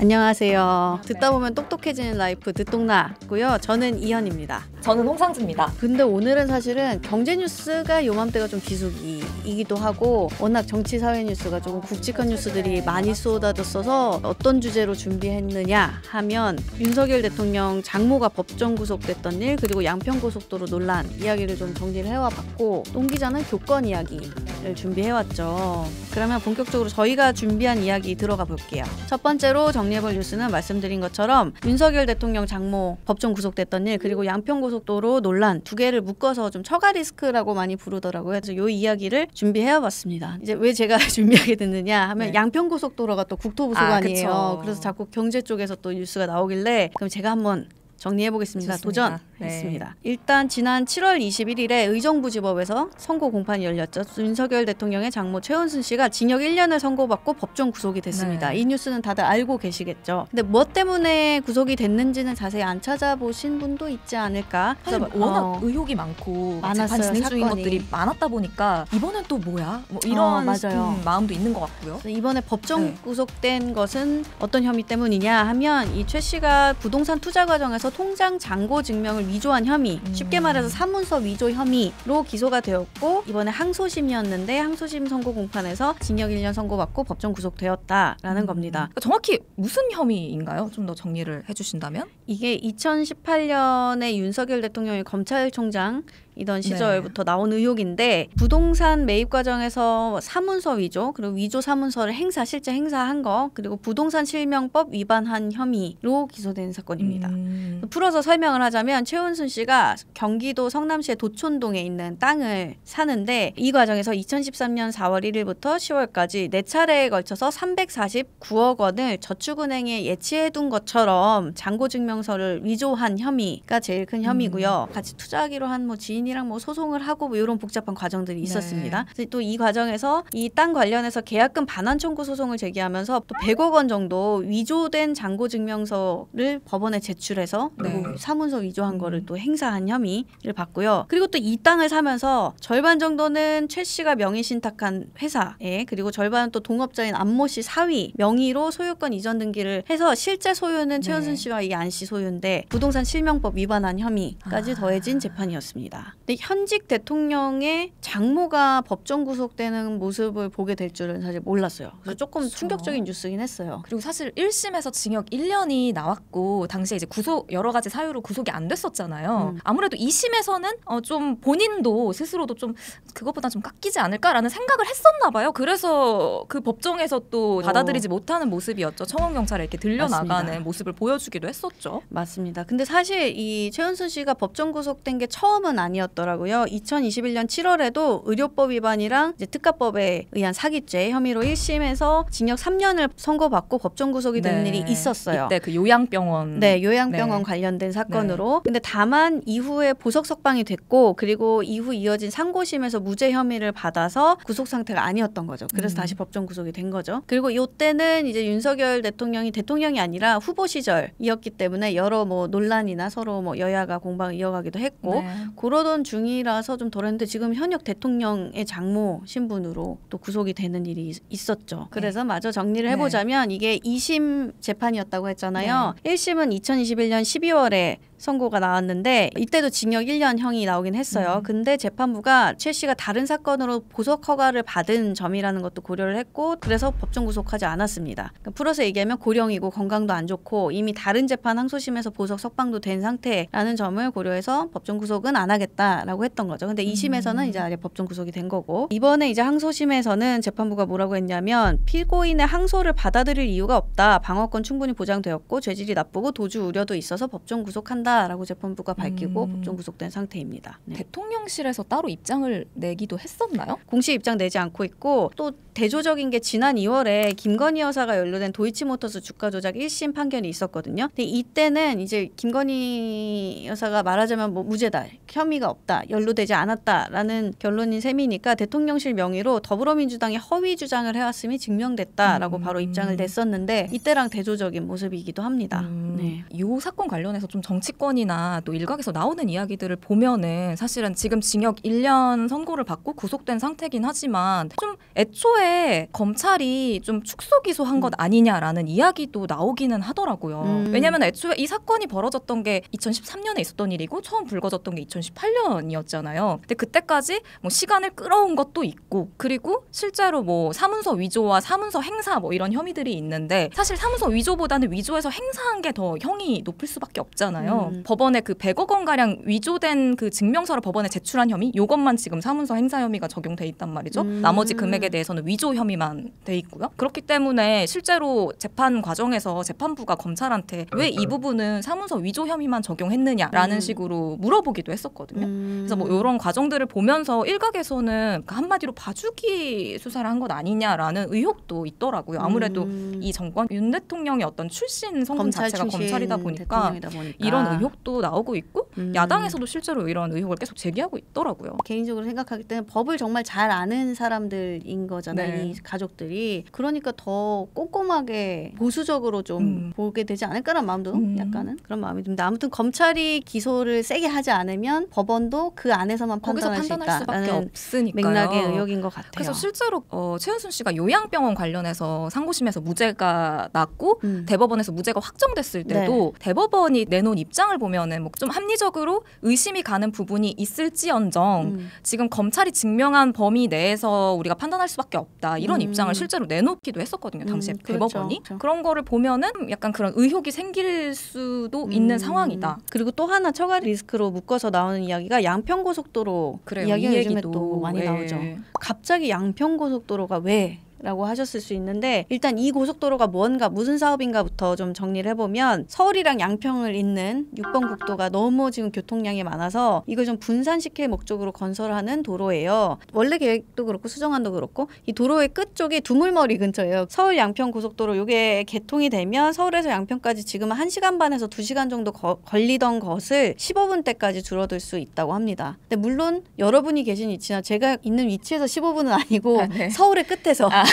안녕하세요. 듣다 보면 똑똑해지는 라이프 듣똑나고요. 저는 이현입니다. 저는 홍상수입니다. 근데 오늘은 사실은 경제 뉴스가 요맘때가 좀 비수기이기도 하고 워낙 정치 사회 뉴스가 조금 굵직한 뉴스들이 많이 쏟아졌어서 어떤 주제로 준비했느냐 하면 윤석열 대통령 장모가 법정 구속됐던 일 그리고 양평 고속도로 논란 이야기를 좀 정리를 해와 봤고 똥 기자는 교권 이야기를 준비해 왔죠. 그러면 본격적으로 저희가 준비한 이야기 들어가 볼게요. 첫 번째로 정 정리해볼 뉴스는 말씀드린 것처럼 윤석열 대통령 장모 법정 구속됐던 일 그리고 양평 고속도로 논란 두 개를 묶어서 좀 처가 리스크라고 많이 부르더라고요. 그래서 요 이야기를 준비해봤습니다 이제 왜 제가 준비하게 됐느냐 하면 네. 양평 고속도로가 또 국토부소관이에요. 아, 그래서 자꾸 경제 쪽에서 또 뉴스가 나오길래 그럼 제가 한번 정리해보겠습니다. 도전. 네. 있습니다. 일단 지난 7월 21일에 의정부지법에서 선고 공판이 열렸죠. 윤석열 대통령의 장모 최은순 씨가 징역 1년을 선고받고 법정 구속이 됐습니다. 네. 이 뉴스는 다들 알고 계시겠죠. 근데 뭐 때문에 구속이 됐는지는 자세히 안 찾아보신 분도 있지 않을까. 사실 어. 워낙 어. 의혹이 많고 많았어요, 진행 중인 것들이 많았다 보니까 이번엔 또 뭐야? 뭐 어, 이런 어, 음, 마음도 있는 것 같고요. 이번에 법정 네. 구속된 것은 어떤 혐의 때문이냐 하면 이 최 씨가 부동산 투자 과정에서 통장 잔고 증명을 위조한 혐의, 음. 쉽게 말해서 사문서 위조 혐의로 기소가 되었고 이번에 항소심이었는데 항소심 선고 공판에서 징역 1년 선고받고 법정 구속되었다라는 음. 겁니다. 그러니까 정확히 무슨 혐의인가요? 좀 더 정리를 해주신다면? 이게 2018년에 윤석열 대통령이 검찰총장 이던 네. 시절부터 네. 나온 의혹인데 부동산 매입 과정에서 사문서 위조 그리고 위조 사문서를 행사 실제 행사한 거 그리고 부동산 실명법 위반한 혐의로 기소된 사건입니다. 음. 풀어서 설명을 하자면 최은순 씨가 경기도 성남시의 도촌동에 있는 땅을 사는데 이 과정에서 2013년 4월 1일부터 10월까지 네 차례에 걸쳐서 349억 원을 저축은행에 예치해둔 것처럼 장고증명서를 위조한 혐의가 제일 큰 혐의고요. 음. 같이 투자하기로 한 뭐 지인 언니랑 뭐 소송을 하고 뭐 이런 복잡한 과정들이 네. 있었습니다. 네. 또이 과정에서 이 땅 관련해서 계약금 반환 청구 소송을 제기하면서 또 100억 원 정도 위조된 장고 증명서를 법원에 제출해서 네. 사문서 위조한 음. 거를 또 행사한 혐의를 받고요. 그리고 또 이 땅을 사면서 절반 정도는 최 씨가 명의 신탁한 회사에 그리고 절반은 또 동업자인 안모 씨 사위 명의로 소유권 이전 등기를 해서 실제 소유는 최현순 네. 씨와 이 안 씨 소유인데 부동산 실명법 위반한 혐의까지 아. 더해진 재판이었습니다. 근데 현직 대통령의 장모가 법정 구속되는 모습을 보게 될 줄은 사실 몰랐어요. 그래서 그쵸. 조금 충격적인 뉴스긴 했어요. 그리고 사실 1심에서 징역 1년이 나왔고 당시에 이제 구속 여러 가지 사유로 구속이 안 됐었잖아요. 음. 아무래도 2심에서는 어좀 본인도 스스로도 좀 그것보다 좀 깎이지 않을까라는 생각을 했었나 봐요. 그래서 그 법정에서 또 어. 받아들이지 못하는 모습이었죠. 청원 경찰에 이렇게 들려 나가는 모습을 보여주기도 했었죠. 맞습니다. 근데 사실 이최현순 씨가 법정 구속된 게 처음은 아니었 나왔더라고요. 2021년 7월에도 의료법 위반이랑 특가법에 의한 사기죄 혐의로 1심에서 징역 3년을 선고받고 법정 구속이 된 네. 일이 있었어요. 그때그 요양병원 네, 요양병원 네. 관련된 사건으로. 네. 근데 다만 이후에 보석 석방이 됐고 그리고 이후 이어진 상고심에서 무죄 혐의를 받아서 구속 상태가 아니었던 거죠. 그래서 음. 다시 법정 구속이 된 거죠. 그리고 이때는 이제 윤석열 대통령이 대통령이 아니라 후보 시절이었기 때문에 여러 뭐 논란이나 서로 뭐 여야가 공방 이어가기도 했고 네. 그런 해오던 중이라서 좀 덜했는데 지금 현역 대통령의 장모 신분으로 또 구속이 되는 일이 있었죠. 네. 그래서 마저 정리를 네. 해보자면 이게 2심 재판이었다고 했잖아요. 네. 1심은 2021년 12월에 선고가 나왔는데 이때도 징역 1년형이 나오긴 했어요. 음. 근데 재판부가 최 씨가 다른 사건으로 보석 허가를 받은 점이라는 것도 고려를 했고 그래서 법정 구속하지 않았습니다. 그러니까 풀어서 얘기하면 고령이고 건강도 안 좋고 이미 다른 재판 항소심에서 보석 석방도 된 상태라는 점을 고려해서 법정 구속은 안 하겠다라고 했던 거죠. 근데 2심에서는 음. 이제 법정 구속이 된 거고 이번에 이제 항소심에서는 재판부가 뭐라고 했냐면 피고인의 항소를 받아들일 이유가 없다. 방어권 충분히 보장되었고 죄질이 나쁘고 도주 우려도 있어서 법정 구속한다. 한다라고 재판부가 밝히고 음. 법정 구속된 상태입니다. 네. 대통령실에서 따로 입장을 내기도 했었나요? 공식 입장 내지 않고 있고 또 대조적인 게 지난 2월에 김건희 여사가 연루된 도이치모터스 주가 조작 1심 판결이 있었거든요. 근데 이때는 이제 김건희 여사가 말하자면 뭐 무죄다, 혐의가 없다, 연루되지 않았다라는 결론인 셈이니까 대통령실 명의로 더불어민주당이 허위 주장을 해왔음이 증명됐다라고 음. 바로 입장을 냈었는데 이때랑 대조적인 모습이기도 합니다. 음. 네. 이 사건 관련해서 좀 정치 사건이나 또 일각에서 나오는 이야기들을 보면은 사실은 지금 징역 1년 선고를 받고 구속된 상태긴 하지만 좀 애초에 검찰이 좀 축소 기소한 것 아니냐라는 이야기도 나오기는 하더라고요. 음. 왜냐면 하 애초에 이 사건이 벌어졌던 게 2013년에 있었던 일이고 처음 불거졌던 게 2018년이었잖아요. 근데 그때까지 뭐 시간을 끌어온 것도 있고 그리고 실제로 뭐 사문서 위조와 사문서 행사 뭐 이런 혐의들이 있는데 사실 사문서 위조보다는 위조에서 행사한 게 더 형이 높을 수밖에 없잖아요. 음. 음. 어, 법원에 그 100억 원 가량 위조된 그 증명서를 법원에 제출한 혐의 요것만 지금 사문서 행사 혐의가 적용돼 있단 말이죠. 음. 나머지 금액에 대해서는 위조 혐의만 돼 있고요. 그렇기 때문에 실제로 재판 과정에서 재판부가 검찰한테 왜 이 부분은 사문서 위조 혐의만 적용했느냐라는 음. 식으로 물어보기도 했었거든요. 음. 그래서 뭐 이런 과정들을 보면서 일각에서는 그 한마디로 봐주기 수사를 한 것 아니냐라는 의혹도 있더라고요. 아무래도 음. 이 정권 윤 대통령의 어떤 출신 성분 검찰 자체가 출신 검찰이다 보니까, 보니까. 이런 아. 음. 의혹도 나오고 있고 음. 야당에서도 실제로 이런 의혹을 계속 제기하고 있더라고요. 개인적으로 생각하기 때문에 법을 정말 잘 아는 사람들인 거잖아요. 네. 이 가족들이 그러니까 더 꼼꼼하게 보수적으로 좀 음. 보게 되지 않을까라는 마음도 음. 약간은 그런 마음이 듭니다. 아무튼 검찰이 기소를 세게 하지 않으면 법원도 그 안에서만 판단할, 판단할 수 있다는 없으니까 맥락의 의혹인 것 같아요. 그래서 실제로 어, 최은순 씨가 요양병원 관련해서 상고심에서 무죄가 났고 음. 대법원에서 무죄가 확정됐을 때도 네. 대법원이 내놓은 입장 영상을 보면은 뭐 좀 합리적으로 의심이 가는 부분이 있을지언정 음. 지금 검찰이 증명한 범위 내에서 우리가 판단할 수밖에 없다 이런 음. 입장을 실제로 내놓기도 했었거든요 당시에 음, 대법원이 그렇죠, 그렇죠. 그런 거를 보면은 약간 그런 의혹이 생길 수도 있는 음. 상황이다. 그리고 또 하나 처가 리스크로 묶어서 나오는 이야기가 양평 고속도로 이야기가 요즘에 또 많이 예. 나오죠. 갑자기 양평 고속도로가 왜 라고 하셨을 수 있는데 일단 이 고속도로가 뭔가 무슨 사업인가부터 좀 정리를 해보면 서울이랑 양평을 잇는 6번 국도가 너무 지금 교통량이 많아서 이걸 좀 분산시킬 목적으로 건설하는 도로예요. 원래 계획도 그렇고 수정안도 그렇고 이 도로의 끝쪽이 두물머리 근처예요. 서울 양평 고속도로 이게 개통이 되면 서울에서 양평까지 지금 은1시간 반에서 2시간 정도 거, 걸리던 것을 15분 대까지 줄어들 수 있다고 합니다. 근데 물론 여러분이 계신 위치나 제가 있는 위치에서 15분은 아니고 아, 네. 서울의 끝에서 아.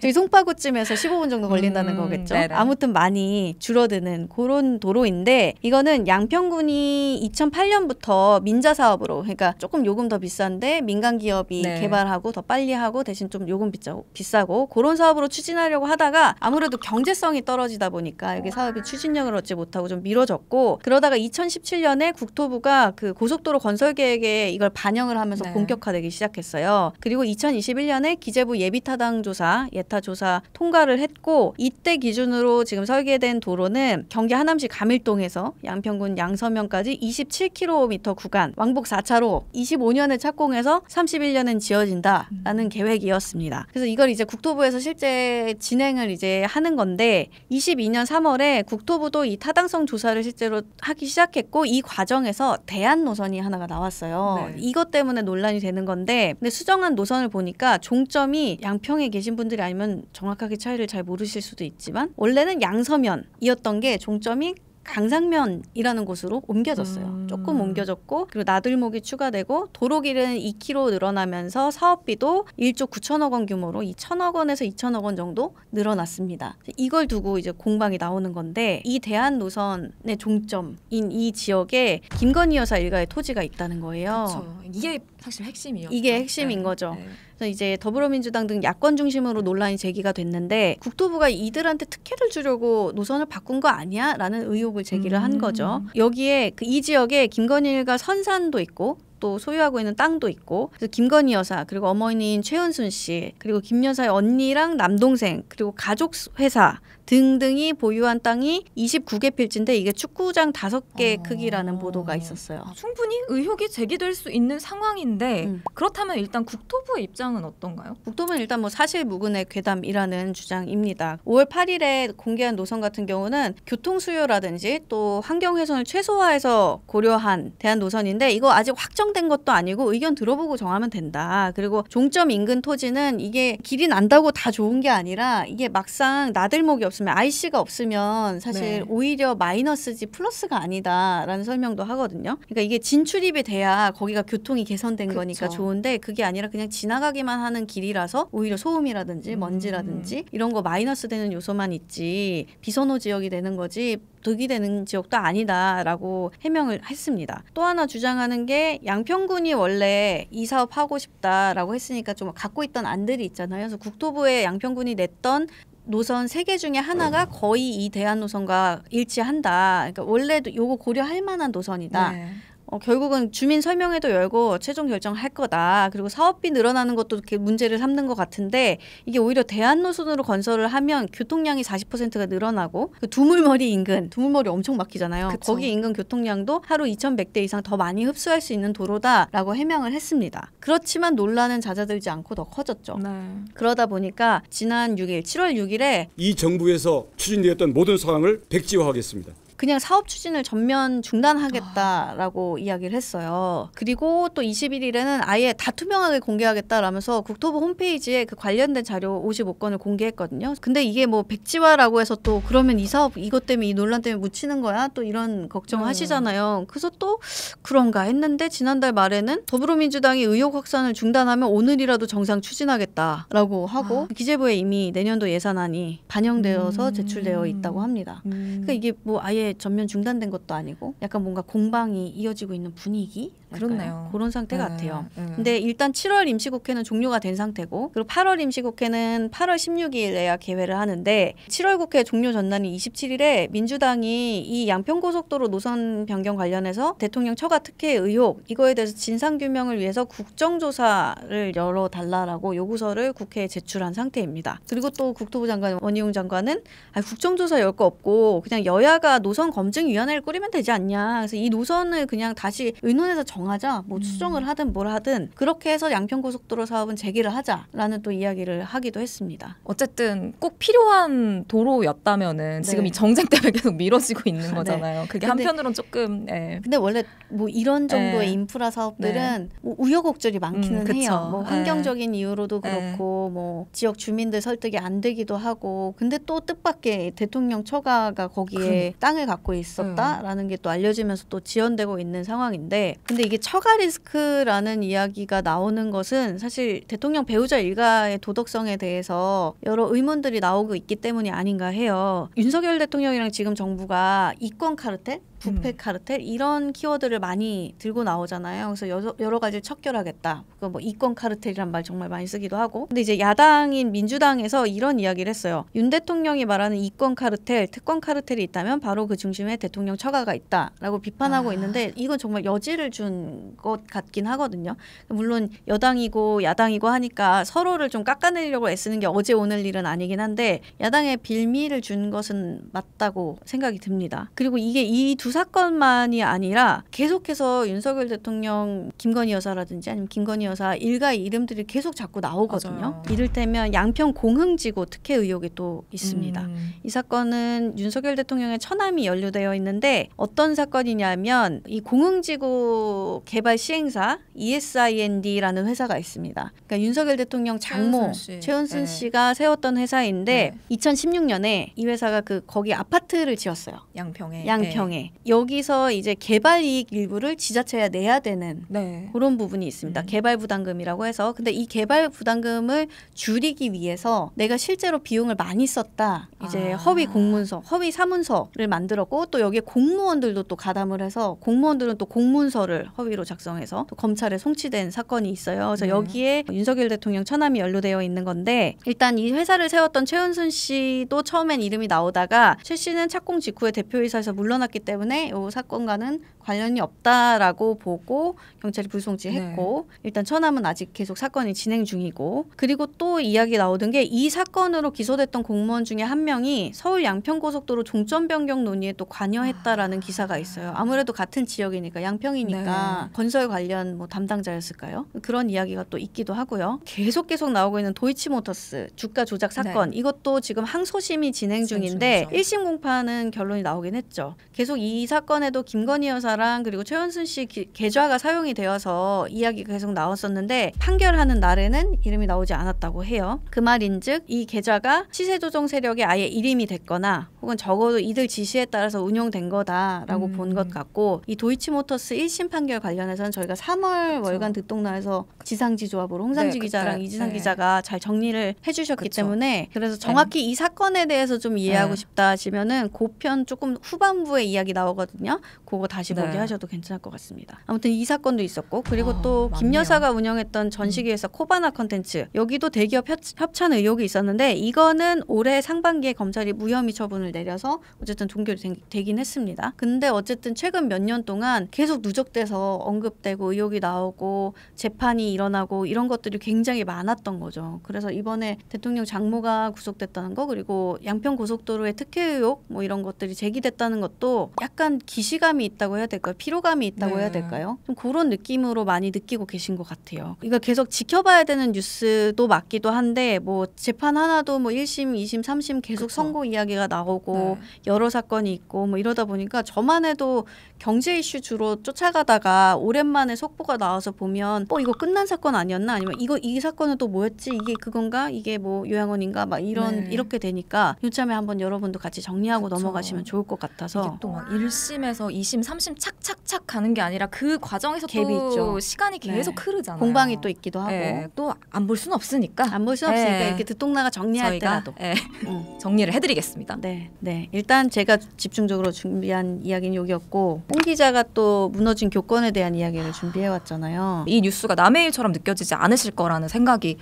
뒤 송파구쯤에서 15분 정도 걸린다는 음, 거겠죠. 네네. 아무튼 많이 줄어드는 그런 도로인데 이거는 양평군이 2008년부터 민자 사업으로 그러니까 조금 요금 더 비싼데 민간 기업이 네. 개발하고 더 빨리 하고 대신 좀 요금 비싸고 비싸고 그런 사업으로 추진하려고 하다가 아무래도 경제성이 떨어지다 보니까 이게 사업이 추진력을 얻지 못하고 좀 미뤄졌고 그러다가 2017년에 국토부가 그 고속도로 건설 계획에 이걸 반영을 하면서 네. 본격화되기 시작했어요. 그리고 2021년에 기재부 예비타당 타당 조사, 예타 조사 통과를 했고 이때 기준으로 지금 설계된 도로는 경기 하남시 감일동에서 양평군 양서면까지 27km 구간 왕복 4차로 2 5년에 착공해서 31년은 지어진다라는 음. 계획이었습니다. 그래서 이걸 이제 국토부에서 실제 진행을 이제 하는 건데 22년 3월에 국토부도 이 타당성 조사를 실제로 하기 시작했고 이 과정에서 대안 노선이 하나가 나왔어요. 네. 이것 때문에 논란이 되는 건데 근데 수정한 노선을 보니까 종점이 양평 지방에 계신 분들이 아니면 정확하게 차이를 잘 모르실 수도 있지만 원래는 양서면이었던 게 종점이 강상면이라는 곳으로 옮겨졌어요. 음. 조금 옮겨졌고 그리고 나들목이 추가되고 도로길은 2km 늘어나면서 사업비도 1조 9천억 원 규모로 2천억 원에서 2천억 원 정도 늘어났습니다. 이걸 두고 이제 공방이 나오는 건데 이 대한 노선의 종점인 이 지역에 김건희 여사 일가의 토지가 있다는 거예요. 그쵸. 이게 사실 핵심이요. 이게 핵심인 네. 거죠. 네. 그래서 이제 더불어민주당 등 야권 중심으로 논란이 제기가 됐는데 국토부가 이들한테 특혜를 주려고 노선을 바꾼 거 아니야? 라는 의혹을 제기를 한 거죠. 음. 여기에 그 이 지역에 김건일과 선산도 있고 또 소유하고 있는 땅도 있고 그래서 김건희 여사 그리고 어머니인 최은순 씨 그리고 김 여사의 언니랑 남동생 그리고 가족 회사 등등이 보유한 땅이 29개 필지인데 이게 축구장 5개 어... 아. 크기라는 보도가 있었어요. 아, 충분히 의혹이 제기될 수 있는 상황인데 음. 그렇다면 일단 국토부의 입장은 어떤가요? 국토부는 일단 뭐 사실 무근의 괴담이라는 주장입니다. 5월 8일에 공개한 노선 같은 경우는 교통 수요라든지 또 환경 훼손을 최소화해서 고려한 대한 노선인데 이거 아직 확정된 것도 아니고 의견 들어보고 정하면 된다. 그리고 종점 인근 토지는 이게 길이 난다고 다 좋은 게 아니라 이게 막상 나들목이 없 없으면 IC가 없으면 사실 네. 오히려 마이너스지 플러스가 아니다라는 설명도 하거든요. 그러니까 이게 진출입이 돼야 거기가 교통이 개선된 그쵸. 거니까 좋은데 그게 아니라 그냥 지나가기만 하는 길이라서 오히려 소음이라든지 음. 먼지라든지 음. 이런 거 마이너스 되는 요소만 있지 비선호 지역이 되는 거지 득이 되는 지역도 아니다라고 해명을 했습니다. 또 하나 주장하는 게 양평군이 원래 이 사업 하고 싶다라고 했으니까 좀 갖고 있던 안들이 있잖아요. 그래서 국토부에 양평군이 냈던 노선 세 개 중에 하나가 네. 거의 이 대한 노선과 일치한다. 그러니까 원래도 요거 고려할 만한 노선이다. 네. 어, 결국은 주민 설명회도 열고 최종 결정할 거다. 그리고 사업비 늘어나는 것도 문제를 삼는 것 같은데 이게 오히려 대한노선으로 건설을 하면 교통량이 40%가 늘어나고 그 두물머리 인근, 두물머리 엄청 막히잖아요. 그쵸. 거기 인근 교통량도 하루 2,100대 이상 더 많이 흡수할 수 있는 도로다라고 해명을 했습니다. 그렇지만 논란은 잦아들지 않고 더 커졌죠. 네. 그러다 보니까 지난 6일, 7월 6일에 이 정부에서 추진되었던 모든 사항을 백지화하겠습니다. 그냥 사업 추진을 전면 중단하겠다라고 아. 이야기를 했어요. 그리고 또 21일에는 아예 다 투명하게 공개하겠다라면서 국토부 홈페이지에 그 관련된 자료 55건을 공개했거든요. 근데 이게 뭐 백지화라고 해서 또 그러면 이 사업 이것 때문에 이 논란 때문에 묻히는 거야? 또 이런 걱정하시잖아요. 네. 을 그래서 또 그런가 했는데 지난달 말에는 더불어민주당이 의혹 확산을 중단하면 오늘이라도 정상 추진하겠다라고 하고 아. 기재부에 이미 내년도 예산안이 반영되어서 제출되어 있다고 음. 합니다. 음. 그러니까 이게 뭐 아예 전면 중단된 것도 아니고 약간 뭔가 공방이 이어지고 있는 분위기 그렇네요. 그런 상태 네, 같아요. 네. 근데 일단 7월 임시국회는 종료가 된 상태고 그리고 8월 임시국회는 8월 16일에야 개회를 하는데 7월 국회 종료 전날인 27일에 민주당이 이 양평고속도로 노선 변경 관련해서 대통령 처가 특혜 의혹 이거에 대해서 진상 규명을 위해서 국정조사를 열어 달라라고 요구서를 국회에 제출한 상태입니다. 그리고 또 국토부 장관 원희용 장관은 아니, 국정조사 열 거 없고 그냥 여야가 노 노선 검증 위원회를 꾸리면 되지 않냐. 그래서 이 노선을 그냥 다시 의논해서 정하자. 뭐 수정을 음. 하든 뭘 하든 그렇게 해서 양평 고속도로 사업은 재개를 하자라는 또 이야기를 하기도 했습니다. 어쨌든 꼭 필요한 도로였다면은 네. 지금 이 정쟁 때문에 계속 미뤄지고 있는 네. 거잖아요. 네. 그게 한편으론 조금 예. 근데 원래 뭐 이런 정도의 예. 인프라 사업들은 네. 뭐 우여곡절이 많기는 음, 해요. 뭐 예. 환경적인 예. 이유로도 그렇고 뭐 지역 주민들 설득이 안 되기도 하고 근데 또 뜻밖의 대통령 처가가 거기에 그 땅을 상황을 갖고 있었다라는 음. 게또 알려지면서 또 지연되고 있는 상황인데 근데 이게 처가 리스크라는 이야기가 나오는 것은 사실 대통령 배우자 일가의 도덕성에 대해서 여러 의문들이 나오고 있기 때문이 아닌가 해요. 윤석열 대통령이랑 지금 정부가 이권 카르텔 부패 음. 카르텔 이런 키워드를 많이 들고 나오잖아요. 그래서 여러, 여러 가지를 척결하겠다. 그 뭐 이권 카르텔이란 말 정말 많이 쓰기도 하고. 근데 이제 야당인 민주당에서 이런 이야기를 했어요. 윤 대통령이 말하는 이권 카르텔, 특권 카르텔이 있다면 바로 그 중심에 대통령 처가가 있다라고 비판하고 아. 있는데 이건 정말 여지를 준 것 같긴 하거든요. 물론 여당이고 야당이고 하니까 서로를 좀 깎아내려고 애쓰는 게 어제 오늘 일은 아니긴 한데 야당에 빌미를 준 것은 맞다고 생각이 듭니다. 그리고 이게 이두 사건만이 아니라 계속해서 윤석열 대통령 김건희 여사라든지 아니면 김건희 여사 일가 의 이름들이 계속 자꾸 나오거든요. 맞아요. 이를테면 양평 공흥지구 특혜 의혹이 또 있습니다. 음. 이 사건은 윤석열 대통령의 처남이 연루되어 있는데 어떤 사건이냐면 이 공흥지구 개발 시행사 ESIND라는 회사가 있습니다. 그러니까 윤석열 대통령 장모 최은순, 씨. 가 네. 세웠던 회사인데 네. 2016년에 이 회사가 그 거기 아파트를 지었어요. 양평에. 양평에. 네. 여기서 이제 개발 이익 일부를 지자체에 내야 되는 네. 그런 부분이 있습니다. 음. 개발 부담금이라고 해서 근데 이 개발 부담금을 줄이기 위해서 내가 실제로 비용을 많이 썼다. 이제 아. 허위 공문서, 허위 사문서를 만들었고 또 여기에 공무원들도 또 가담을 해서 공무원들은 또 공문서를 허위로 작성해서 또 검찰에 송치된 사건이 있어요. 그래서 네. 여기에 윤석열 대통령 처남이 연루되어 있는 건데 일단 이 회사를 세웠던 최은순 씨도 처음엔 이름이 나오다가 최 씨는 착공 직후에 대표이사에서 물러났기 때문에 때문에 이 사건과는 관련이 없다라고 보고 경찰이 불송치했고 네. 일단 천암은 아직 계속 사건이 진행 중이고 그리고 또 이야기 나오던 게 이 사건으로 기소됐던 공무원 중에 한 명이 서울 양평고속도로 종점 변경 논의에 또 관여했다라는 아. 기사가 있어요. 아무래도 같은 지역이니까 양평이니까 네. 건설 관련 뭐 담당자였을까요? 그런 이야기가 또 있기도 하고요. 계속 계속 나오고 있는 도이치모터스 주가 조작 사건 네. 이것도 지금 항소심이 진행 중인데 1심 공판은 결론이 나오긴 했죠. 계속 이 사건에도 김건희 여사 사랑 그리고 최원순 씨 기, 계좌가 사용이 되어서 이야기가 계속 나왔었는데 판결하는 날에는 이름이 나오지 않았다고 해요. 그 말인즉 이 계좌가 시세 조정 세력의 아예 이름이 됐거나 혹은 적어도 이들 지시에 따라서 운영된 거다라고 음. 본것 같고 이 도이치모터스 1심 판결 관련해서는 저희가 3월 그쵸. 월간 듣동나에서 지상지 조합으로 홍상지 네, 기자랑 그쵸. 이지상 네. 기자가 잘 정리를 해주셨기 그쵸. 때문에 그래서 네. 정확히 네. 이 사건에 대해서 좀 이해하고 네. 싶다 하시면은 고편 조금 후반부에 이야기 나오거든요. 그거 다시 거기 네. 하셔도 괜찮을 것 같습니다. 아무튼 이 사건도 있었고 그리고 아, 또김 여사가 운영했던 전시기에서 음. 코바나 컨텐츠 여기도 대기업 협찬 의혹이 있었는데 이거는 올해 상반기에 검찰이 무혐의 처분을 내려서 어쨌든 종결이 되긴 했습니다. 근데 어쨌든 최근 몇 년 동안 계속 누적돼서 언급되고 의혹이 나오고 재판이 일어나고 이런 것들이 굉장히 많았던 거죠. 그래서 이번에 대통령 장모가 구속됐다는 거 그리고 양평 고속도로의 특혜 의혹 뭐 이런 것들이 제기됐다는 것도 약간 기시감이 있다고 해야 될까요? 피로감이 있다고 네. 해야 될까요? 좀 그런 느낌으로 많이 느끼고 계신 것 같아요. 그러니까 계속 지켜봐야 되는 뉴스도 맞기도 한데 뭐 재판 하나도 뭐 1심, 2심, 3심 계속 그쵸. 선고 이야기가 나오고 네. 여러 사건이 있고 뭐 이러다 보니까 저만 해도 경제 이슈 주로 쫓아가다가 오랜만에 속보가 나와서 보면 어 이거 끝난 사건 아니었나 아니면 이거 이 사건은 또 뭐였지 이게 그건가 이게 뭐 요양원인가 막 이런 네. 이렇게 되니까 요참에 한번 여러분도 같이 정리하고 그쵸. 넘어가시면 좋을 것 같아서 또막 1심에서 2심 3심 착착착 가는 게 아니라 그 과정에서 갭이 있죠. 시간이 네. 계속 네. 흐르잖아요. 공방이 또 있기도 하고 네. 또안 볼 수는 없으니까 안 볼 수는 없으니까 네. 이렇게 듣동나가 정리할 때라도 네. 음. 정리를 해드리겠습니다. 네, 네 일단 제가 집중적으로 준비한 이야기는 여기였고 홍 기자가 또 무너진 교권에 대한 이야기를 아. 준비해 왔잖아요. 이 뉴스가 남의 일처럼 느껴지지 않으실 거라는 생각이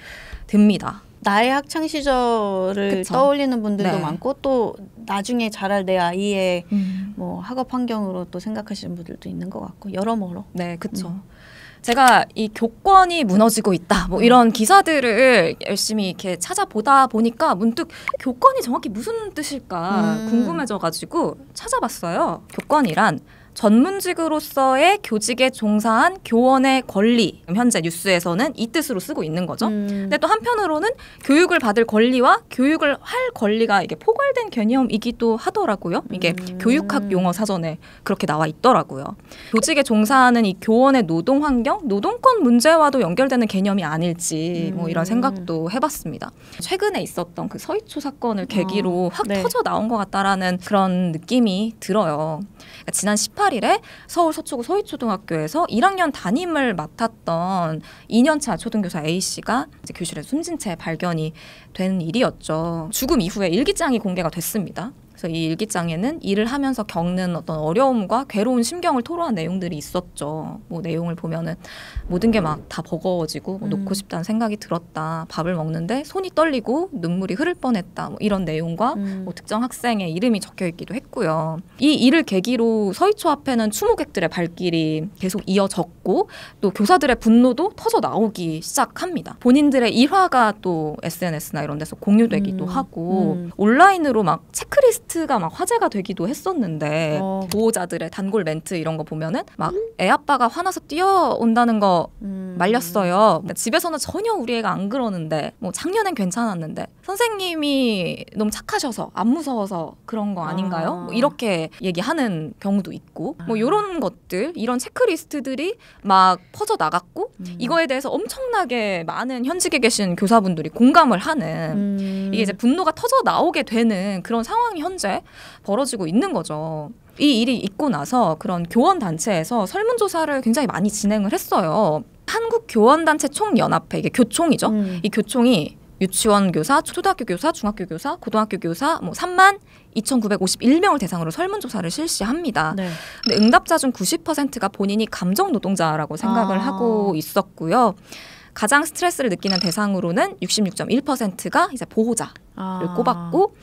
듭니다. 나의 학창 시절을 그쵸. 떠올리는 분들도 네. 많고 또 나중에 자랄 내 아이의 음. 뭐 학업 환경으로 또 생각하시는 분들도 있는 것 같고 여러모로 네 그렇죠. 제가 이 교권이 무너지고 있다 뭐 음. 이런 기사들을 열심히 이렇게 찾아보다 보니까 문득 교권이 정확히 무슨 뜻일까 음. 궁금해져가지고 찾아봤어요. 교권이란 전문직으로서의 교직에 종사한 교원의 권리 현재 뉴스에서는 이 뜻으로 쓰고 있는 거죠. 음. 근데 또 한편으로는 교육을 받을 권리와 교육을 할 권리가 이게 포괄된 개념이기도 하더라고요. 이게 음. 교육학 용어 사전에 그렇게 나와 있더라고요. 교직에 종사하는 이 교원의 노동 환경, 노동권 문제와도 연결되는 개념이 아닐지 뭐 이런 음. 생각도 해봤습니다. 최근에 있었던 그 서희초 사건을 계기로 어. 확 네. 터져 나온 것 같다라는 그런 느낌이 들어요. 그러니까 지난 18 18일에 서울 서초구 서희초등학교에서 1학년 담임을 맡았던 2년차 초등교사 A씨가 교실에 숨진 채 발견이 된 일이었죠. 죽음 이후에 일기장이 공개가 됐습니다. 그래서 이 일기장에는 일을 하면서 겪는 어떤 어려움과 괴로운 심경을 토로한 내용들이 있었죠. 뭐 내용을 보면은 모든 게 막 다 버거워지고 뭐 놓고 음. 싶다는 생각이 들었다. 밥을 먹는데 손이 떨리고 눈물이 흐를 뻔했다. 뭐 이런 내용과 음. 뭐 특정 학생의 이름이 적혀 있기도 했고요. 이 일을 계기로 서희초 앞에는 추모객들의 발길이 계속 이어졌고 또 교사들의 분노도 터져 나오기 시작합니다. 본인들의 일화가 또 SNS나 이런 데서 공유되기도 음. 하고 음. 온라인으로 막 체크리스트 멘트가 막 화제가 되기도 했었는데 어. 보호자들의 단골 멘트 이런 거 보면은 막애 아빠가 화나서 뛰어온다는 거 음. 말렸어요. 그러니까 집에서는 전혀 우리 애가 안 그러는데 뭐 작년엔 괜찮았는데 선생님이 너무 착하셔서 안 무서워서 그런 거 아닌가요? 뭐 아. 이렇게 얘기하는 경우도 있고 아. 뭐 이런 것들 이런 체크리스트들이 막 퍼져 나갔고 음. 이거에 대해서 엄청나게 많은 현직에 계신 교사분들이 공감을 하는 음. 이게 이제 분노가 터져 나오게 되는 그런 상황이 현재 현재 벌어지고 있는 거죠. 이 일이 있고 나서 그런 교원 단체에서 설문조사를 굉장히 많이 진행을 했어요. 한국 교원단체 총연합회 이게 교총이죠. 음. 이 교총이 유치원 교사, 초등학교 교사, 중학교 교사, 고등학교 교사 뭐 3만 2,951명을 대상으로 설문조사를 실시합니다. 네. 근데 응답자 중 90%가 본인이 감정 노동자라고 생각을 아. 하고 있었고요. 가장 스트레스를 느끼는 대상으로는 66.1%가 이제 보호자를 아. 꼽았고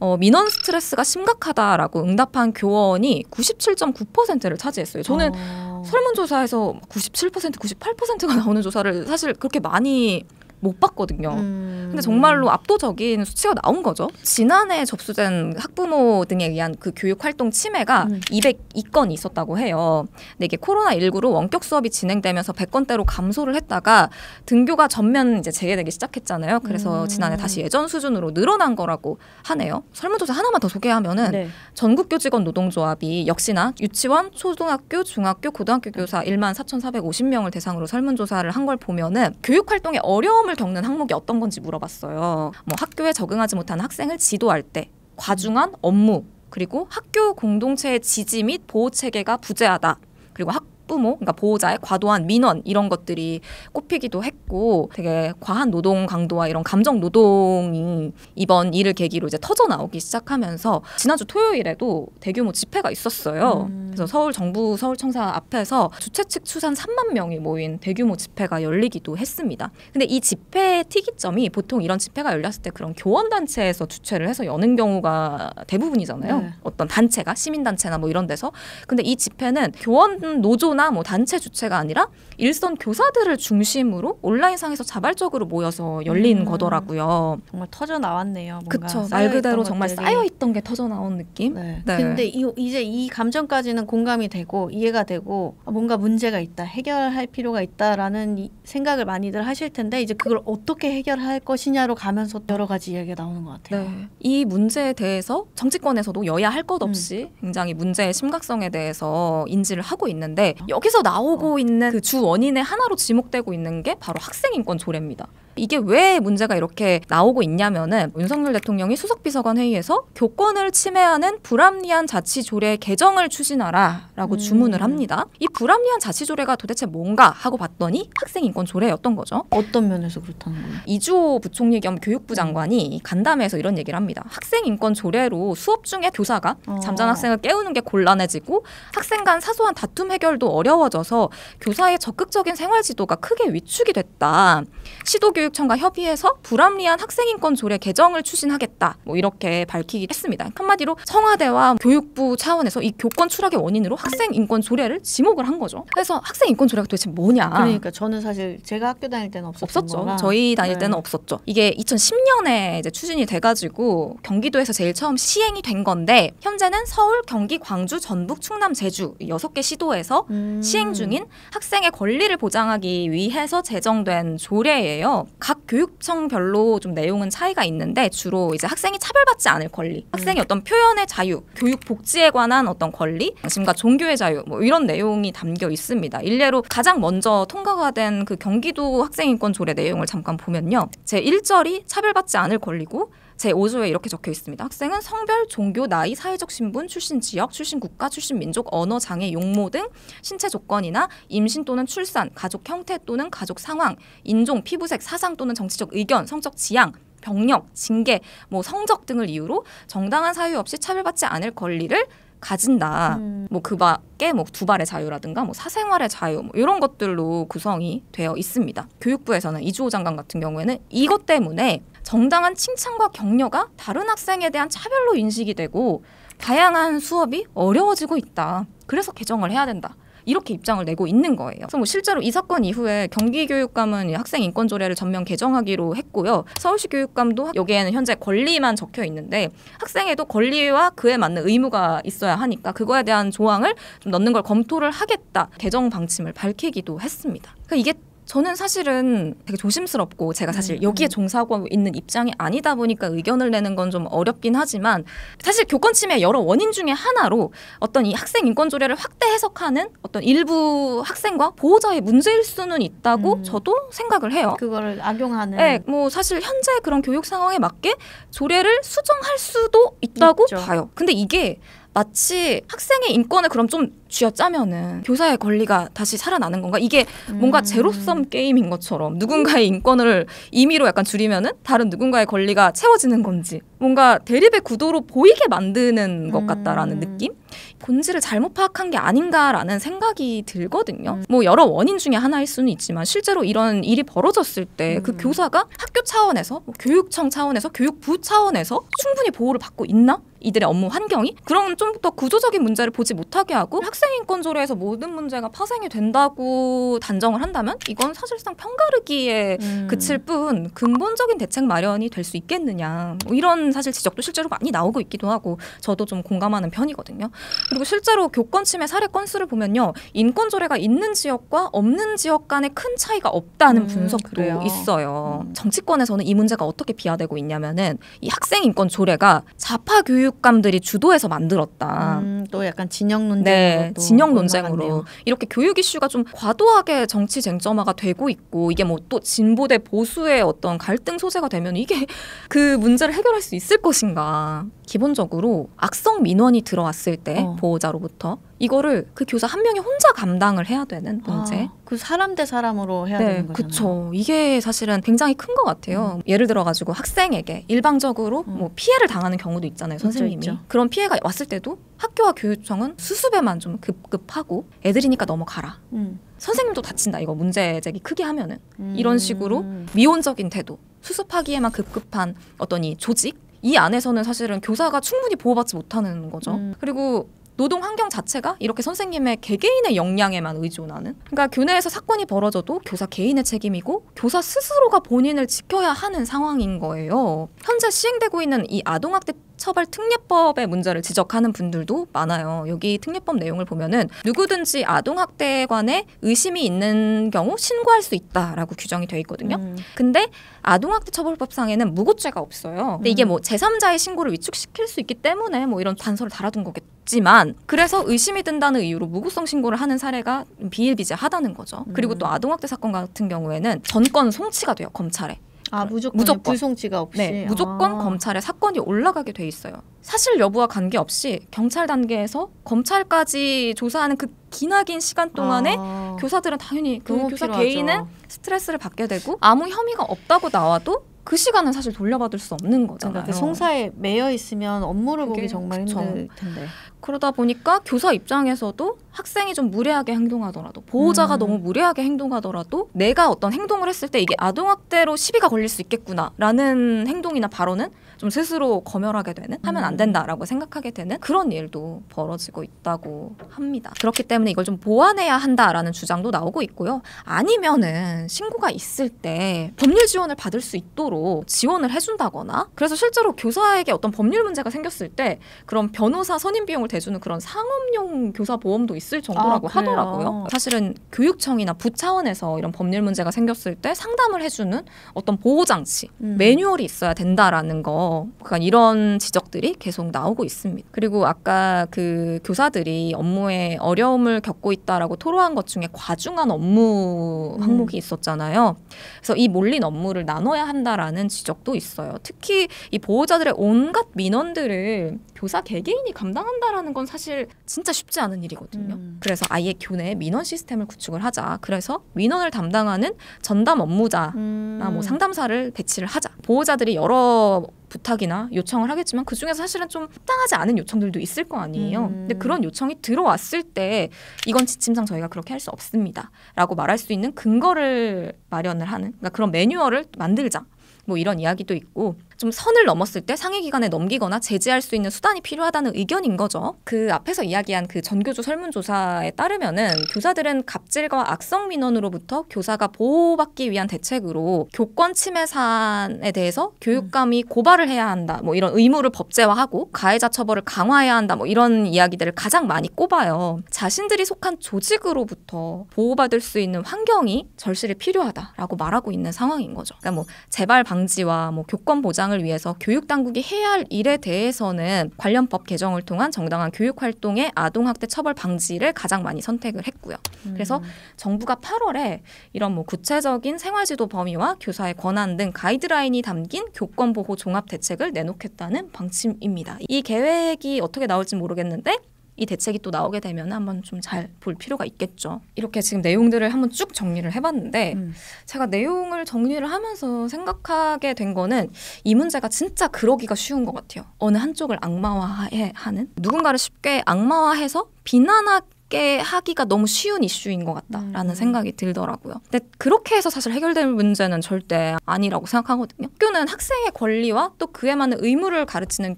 어, 민원 스트레스가 심각하다라고 응답한 교원이 97.9%를 차지했어요. 저는 어. 설문조사에서 97% 98%가 나오는 조사를 사실 그렇게 많이 못 봤거든요. 음. 근데 정말로 압도적인 수치가 나온 거죠. 지난해 접수된 학부모 등에 의한 그 교육 활동 침해가 음. 202건이 있었다고 해요. 근데 이게 코로나 19로 원격 수업이 진행되면서 100건대로 감소를 했다가 등교가 전면 이제 재개되기 시작했잖아요. 그래서 음. 지난해 다시 예전 수준으로 늘어난 거라고 하네요. 설문조사 하나만 더 소개하면은 네. 전국 교직원 노동조합이 역시나 유치원, 초등학교, 중학교, 고등학교 교사 1만 4,450명을 대상으로 설문조사를 한 걸 보면은 교육 활동의 어려움을 시험을 겪는 항목이 어떤 건지 물어봤어요. 뭐 학교에 적응하지 못하는 학생을 지도할 때 과중한 업무 그리고 학교 공동체의 지지 및 보호 체계가 부재하다. 그리고 학 학부모, 그러니까 보호자의 과도한 민원 이런 것들이 꼽히기도 했고 되게 과한 노동 강도와 이런 감정 노동이 이번 일을 계기로 이제 터져 나오기 시작하면서 지난주 토요일에도 대규모 집회가 있었어요. 음. 그래서 서울 정부 서울청사 앞에서 주최 측 추산 3만 명이 모인 대규모 집회가 열리기도 했습니다. 근데 이 집회의 특이점이 보통 이런 집회가 열렸을 때 그런 교원 단체에서 주최를 해서 여는 경우가 대부분이잖아요. 네. 어떤 단체가 시민 단체나 뭐 이런 데서 근데 이 집회는 교원 노조나 학교나 뭐 단체 주체가 아니라 일선 교사들을 중심으로 온라인상에서 자발적으로 모여서 열린 음. 거더라고요. 정말 터져 나왔네요. 그쵸. 말 그대로 정말 것들이. 쌓여 있던 게 터져 나온 느낌. 네. 네. 근데 이, 이제 이 감정까지는 공감이 되고 이해가 되고 아, 뭔가 문제가 있다 해결할 필요가 있다라는 생각을 많이들 하실 텐데 이제 그걸 어떻게 해결할 것이냐로 가면서 여러 가지 이야기가 나오는 것 같아요. 네. 이 문제에 대해서 정치권에서도 여야 할 것 없이 음. 굉장히 문제의 심각성에 대해서 인지를 하고 있는데 여기서 나오고 어. 있는 그 주 원인의 하나로 지목되고 있는 게 바로 학생 인권 조례입니다. 이게 왜 문제가 이렇게 나오고 있냐면은 윤석열 대통령이 수석비서관 회의에서 교권을 침해하는 불합리한 자치조례 개정을 추진하라라고 음. 주문을 합니다. 이 불합리한 자치조례가 도대체 뭔가 하고 봤더니 학생인권조례였던 거죠. 어떤 면에서 그렇다는 거예요? 이주호 부총리 겸 교육부 음. 장관이 간담회에서 이런 얘기를 합니다. 학생인권조례로 수업 중에 교사가 어. 잠자는 학생을 깨우는 게 곤란해지고 학생 간 사소한 다툼 해결도 어려워져서 교사의 적극적인 생활 지도가 크게 위축이 됐다. 시도교육청과 협의해서 불합리한 학생인권 조례 개정을 추진하겠다. 뭐 이렇게 밝히기 했습니다. 한마디로 청와대와 교육부 차원에서 이 교권 추락의 원인으로 학생 인권 조례를 지목을 한 거죠. 그래서 학생 인권 조례가 도대체 뭐냐? 그러니까 저는 사실 제가 학교 다닐 때는 없었죠. 거라. 저희 다닐 네. 때는 없었죠. 이게 2010년에 이제 추진이 돼가지고 경기도에서 제일 처음 시행이 된 건데 현재는 서울, 경기, 광주, 전북, 충남, 제주 여섯 개 시도에서 음. 시행 중인 학생의 권리를 보장하기 위해서 제정된 조례예요. 각 교육청별로 좀 내용은 차이가 있는데 주로 이제 학생이 차별받지 않을 권리, 음. 학생이 어떤 표현의 자유, 교육 복지에 관한 어떤 권리, 양심과 종교의 자유 뭐 이런 내용이 담겨 있습니다. 일례로 가장 먼저 통과가 된 그 경기도 학생인권 조례 내용을 잠깐 보면요. 제 1절이 차별받지 않을 권리고 제5조에 이렇게 적혀 있습니다. 학생은 성별, 종교, 나이, 사회적 신분, 출신 지역, 출신 국가, 출신 민족, 언어, 장애, 용모 등 신체 조건이나 임신 또는 출산, 가족 형태 또는 가족 상황, 인종, 피부색, 사상 또는 정치적 의견, 성적 지향, 병력, 징계, 뭐 성적 등을 이유로 정당한 사유 없이 차별받지 않을 권리를 가진다. 음. 뭐그 밖에 뭐 두발의 자유라든가 뭐 사생활의 자유 뭐 이런 것들로 구성이 되어 있습니다. 교육부에서는 이주호 장관 같은 경우에는 이것 때문에 정당한 칭찬과 격려가 다른 학생에 대한 차별로 인식이 되고 다양한 수업이 어려워지고 있다. 그래서 개정을 해야 된다. 이렇게 입장을 내고 있는 거예요. 그래서 뭐 실제로 이 사건 이후에 경기교육감은 학생 인권 조례를 전면 개정하기로 했고요. 서울시 교육감도 여기에는 현재 권리만 적혀 있는데 학생에도 권리와 그에 맞는 의무가 있어야 하니까 그거에 대한 조항을 좀 넣는 걸 검토를 하겠다 개정 방침을 밝히기도 했습니다. 그러니까 이게 저는 사실은 되게 조심스럽고 제가 사실 음, 여기에 음. 종사하고 있는 입장이 아니다 보니까 의견을 내는 건 좀 어렵긴 하지만 사실 교권 침해 여러 원인 중에 하나로 어떤 이 학생 인권 조례를 확대 해석하는 어떤 일부 학생과 보호자의 문제일 수는 있다고 음. 저도 생각을 해요. 그거를 악용하는. 네, 뭐 사실 현재 그런 교육 상황에 맞게 조례를 수정할 수도 있다고 있죠. 봐요. 근데 이게 마치 학생의 인권을 그럼 좀 쥐어짜면은 교사의 권리가 다시 살아나는 건가? 이게 음. 뭔가 제로섬 게임인 것처럼 누군가의 인권을 임의로 약간 줄이면은 다른 누군가의 권리가 채워지는 건지 뭔가 대립의 구도로 보이게 만드는 것 같다라는 음. 느낌? 본질을 잘못 파악한 게 아닌가라는 생각이 들거든요. 음. 뭐 여러 원인 중에 하나일 수는 있지만 실제로 이런 일이 벌어졌을 때그 음. 교사가 학교 차원에서 뭐 교육청 차원에서 교육부 차원에서 충분히 보호를 받고 있나? 이들의 업무 환경이 그런 좀더 구조적인 문제를 보지 못하게 하고 학생 인권 조례에서 모든 문제가 파생이 된다고 단정을 한다면 이건 사실상 편가르기에 음. 그칠 뿐 근본적인 대책 마련이 될 수 있겠느냐 뭐 이런 사실 지적도 실제로 많이 나오고 있기도 하고 저도 좀 공감하는 편이거든요. 그리고 실제로 교권 침해 사례 건수를 보면요 인권 조례가 있는 지역과 없는 지역 간에 큰 차이가 없다는 음, 분석도 그래요. 있어요. 음. 정치권에서는 이 문제가 어떻게 비화되고 있냐면은 이 학생 인권 조례가 자파 교육 교육감들이 주도해서 만들었다. 음, 또 약간 진영 논쟁으로. 네, 진영 논쟁으로. 올네요 이렇게 교육 이슈가 좀 과도하게 정치 쟁점화가 되고 있고 이게 뭐 또 진보 대 보수의 어떤 갈등 소재가 되면 이게 그 문제를 해결할 수 있을 것인가. 기본적으로 악성 민원이 들어왔을 때 어. 보호자로부터 이거를 그 교사 한 명이 혼자 감당을 해야 되는 아, 문제. 아, 그 사람 대 사람으로 해야 네, 되는 거잖아요. 그렇죠. 이게 사실은 굉장히 큰 것 같아요. 음. 예를 들어 가지고 학생에게 일방적으로 음. 뭐 피해를 당하는 경우도 있잖아요. 선생 있죠, 이미. 있죠. 그런 피해가 왔을 때도 학교와 교육청은 수습에만 좀 급급하고 애들이니까 넘어가라. 음. 선생님도 다친다. 이거 문제 제기 크게 하면은 음. 이런 식으로 미온적인 태도, 수습하기에만 급급한 어떤 이 조직 이 안에서는 사실은 교사가 충분히 보호받지 못하는 거죠. 음. 그리고 노동 환경 자체가 이렇게 선생님의 개개인의 역량에만 의존하는 그러니까 교내에서 사건이 벌어져도 교사 개인의 책임이고 교사 스스로가 본인을 지켜야 하는 상황인 거예요. 현재 시행되고 있는 이 아동학대 처벌 특례법의 문제를 지적하는 분들도 많아요. 여기 특례법 내용을 보면은 누구든지 아동학대에 관해 의심이 있는 경우 신고할 수 있다라고 규정이 되어 있거든요. 음. 근데 아동학대 처벌법상에는 무고죄가 없어요. 근데 이게 뭐 음. 제3자의 신고를 위축시킬 수 있기 때문에 뭐 이런 단서를 달아둔 거겠지만 그래서 의심이 든다는 이유로 무고성 신고를 하는 사례가 비일비재하다는 거죠. 그리고 또 음. 아동학대 사건 같은 경우에는 전권 송치가 돼요 검찰에. 아 그러니까 무조건 무조건 불송치가 없이 네, 무조건 아. 검찰에 사건이 올라가게 돼 있어요. 사실 여부와 관계없이 경찰 단계에서 검찰까지 조사하는 그 기나긴 시간 동안에 아. 교사들은 당연히 그 교사 필요하죠. 개인은 스트레스를 받게 되고 아무 혐의가 없다고 나와도 그 시간은 사실 돌려받을 수 없는 거잖아요. 그러니까 송사에 매여 있으면 업무를 보기 정말 힘들 텐데. 그러다 보니까 교사 입장에서도 학생이 좀 무례하게 행동하더라도 보호자가 음. 너무 무례하게 행동하더라도 내가 어떤 행동을 했을 때 이게 아동학대로 시비가 걸릴 수 있겠구나라는 행동이나 발언은 좀 스스로 검열하게 되는 하면 안 음. 된다라고 생각하게 되는 그런 일도 벌어지고 있다고 합니다. 그렇기 때문에 이걸 좀 보완해야 한다라는 주장도 나오고 있고요. 아니면은 신고가 있을 때 법률 지원을 받을 수 있도록 지원을 해준다거나 그래서 실제로 교사에게 어떤 법률 문제가 생겼을 때 그런 변호사 선임 비용을 대주는 그런 상업용 교사 보험도 있을 정도라고 아, 하더라고요. 사실은 교육청이나 부 차원에서 이런 법률 문제가 생겼을 때 상담을 해주는 어떤 보호 장치 음. 매뉴얼이 있어야 된다라는 거 어, 약간 그러니까 이런 지적들이 계속 나오고 있습니다. 그리고 아까 그 교사들이 업무에 어려움을 겪고 있다라고 토로한 것 중에 과중한 업무 음. 항목이 있었잖아요. 그래서 이 몰린 업무를 나눠야 한다라는 지적도 있어요. 특히 이 보호자들의 온갖 민원들을 교사 개개인이 감당한다라는 건 사실 진짜 쉽지 않은 일이거든요. 음. 그래서 아예 교내 에 민원 시스템을 구축을 하자. 그래서 민원을 담당하는 전담 업무자나 음. 뭐 상담사를 배치를 하자. 보호자들이 여러 부탁이나 요청을 하겠지만 그 중에서 사실은 좀 합당하지 않은 요청들도 있을 거 아니에요. 음. 근데 그런 요청이 들어왔을 때 이건 지침상 저희가 그렇게 할 수 없습니다라고 말할 수 있는 근거를 마련을 하는 그러니까 그런 매뉴얼을 만들자. 뭐 이런 이야기도 있고 좀 선을 넘었을 때상위 기관에 넘기거나 제재할 수 있는 수단이 필요하다는 의견인 거죠. 그 앞에서 이야기한 그 전교조 설문조사에 따르면은 교사들은 갑질과 악성 민원으로부터 교사가 보호받기 위한 대책으로 교권 침해 사안에 대해서 교육감이 음. 고발을 해야 한다. 뭐 이런 의무를 법제화하고 가해자 처벌을 강화해야 한다. 뭐 이런 이야기들을 가장 많이 꼽아요. 자신들이 속한 조직으로부터 보호받을 수 있는 환경이 절실히 필요하다라고 말하고 있는 상황인 거죠. 그러니까 뭐 재발 방지와 뭐 교권 보장 보장을 위해서 교육당국이 해야 할 일에 대해서는 관련법 개정을 통한 정당한 교육활동의 아동학대 처벌 방지를 가장 많이 선택을 했고요. 음. 그래서 정부가 8월에 이런 뭐 구체적인 생활지도 범위와 교사의 권한 등 가이드라인이 담긴 교권보호 종합대책을 내놓겠다는 방침입니다. 이 계획이 어떻게 나올지 모르겠는데 이 대책이 또 나오게 되면 한번 좀 잘 볼 필요가 있겠죠. 이렇게 지금 내용들을 한번 쭉 정리를 해봤는데 음. 제가 내용을 정리를 하면서 생각하게 된 거는 이 문제가 진짜 그러기가 쉬운 것 같아요. 어느 한쪽을 악마화하는 누군가를 쉽게 악마화해서 비난하 쉽게 하기가 너무 쉬운 이슈인 것 같다라는 음. 생각이 들더라고요. 근데 그렇게 해서 사실 해결될 문제는 절대 아니라고 생각하거든요. 학교는 학생의 권리와 또 그에 맞는 의무를 가르치는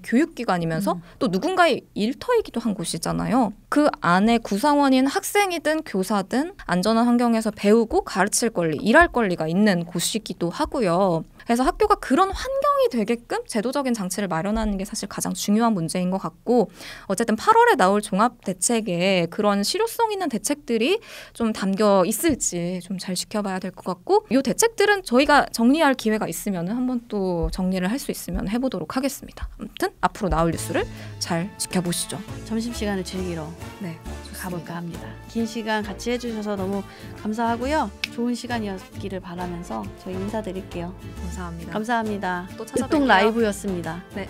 교육기관이면서 음. 또 누군가의 일터이기도 한 곳이잖아요. 그 안에 구성원인 학생이든 교사든 안전한 환경에서 배우고 가르칠 권리, 일할 권리가 있는 곳이기도 하고요. 그래서 학교가 그런 환경이 되게끔 제도적인 장치를 마련하는 게 사실 가장 중요한 문제인 것 같고 어쨌든 8월에 나올 종합 대책에 그런 실효성 있는 대책들이 좀 담겨 있을지 좀 잘 지켜봐야 될 것 같고 이 대책들은 저희가 정리할 기회가 있으면 한번 또 정리를 할 수 있으면 해보도록 하겠습니다. 아무튼 앞으로 나올 뉴스를 잘 지켜보시죠. 점심시간을 즐기러. 네. 가볼까 네. 합니다. 긴 시간 같이 해주셔서 너무 감사하고요. 좋은 시간이었기를 바라면서 저 인사드릴게요. 감사합니다. 감사합니다. 또 찾아뵐게요. 라이브였습니다. 네.